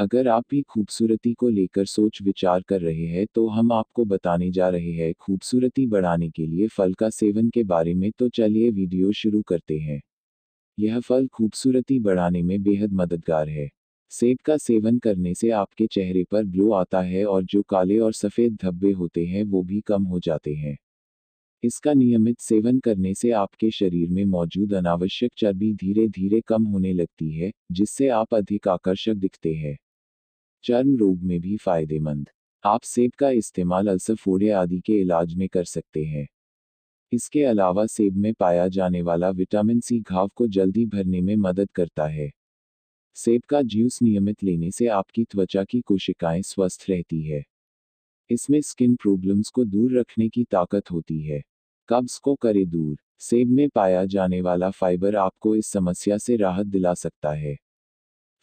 अगर आप भी खूबसूरती को लेकर सोच विचार कर रहे हैं तो हम आपको बताने जा रहे हैं खूबसूरती बढ़ाने के लिए फल का सेवन के बारे में तो चलिए वीडियो शुरू करते हैं यह फल खूबसूरती बढ़ाने में बेहद मददगार है सेब का सेवन करने से आपके चेहरे पर ग्लो आता है और जो काले और सफ़ेद धब्बे होते हैं वो भी कम हो जाते हैं इसका नियमित सेवन करने से आपके शरीर में मौजूद अनावश्यक चर्बी धीरे धीरे कम होने लगती है जिससे आप अधिक आकर्षक दिखते हैं चर्म रोग में भी फायदेमंद आप सेब का इस्तेमाल अल्सर फोड़े आदि के इलाज में कर सकते हैं इसके अलावा सेब में पाया जाने वाला विटामिन सी घाव को जल्दी भरने में मदद करता है सेब का जूस नियमित लेने से आपकी त्वचा की कोशिकाएं स्वस्थ रहती है इसमें स्किन प्रॉब्लम्स को दूर रखने की ताकत होती है कब्ज को करे दूर सेब में पाया जाने वाला फाइबर आपको इस समस्या से राहत दिला सकता है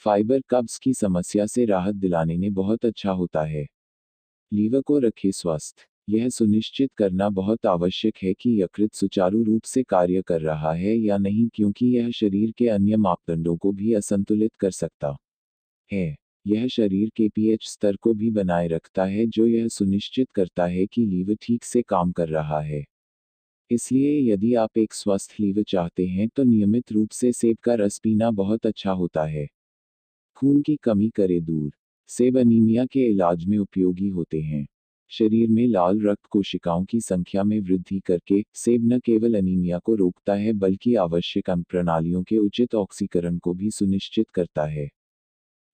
फाइबर कब्ज की समस्या से राहत दिलाने में बहुत अच्छा होता है लीवर को रखे स्वस्थ यह सुनिश्चित करना बहुत आवश्यक है कि यकृत सुचारू रूप से कार्य कर रहा है या नहीं क्योंकि यह शरीर के अन्य मापदंडों को भी असंतुलित कर सकता है यह शरीर के पीएच स्तर को भी बनाए रखता है जो यह सुनिश्चित करता है कि लीवर ठीक से काम कर रहा है इसलिए यदि आप एक स्वस्थ लीवर चाहते हैं तो नियमित रूप से सेब का रस पीना बहुत अच्छा होता है खून की कमी करे दूर सेब अनीमिया के इलाज में उपयोगी होते हैं शरीर में लाल रक्त कोशिकाओं की संख्या में वृद्धि करके सेब न केवल अनीमिया को रोकता है बल्कि आवश्यक अंग प्रणालियों के उचित ऑक्सीकरण को भी सुनिश्चित करता है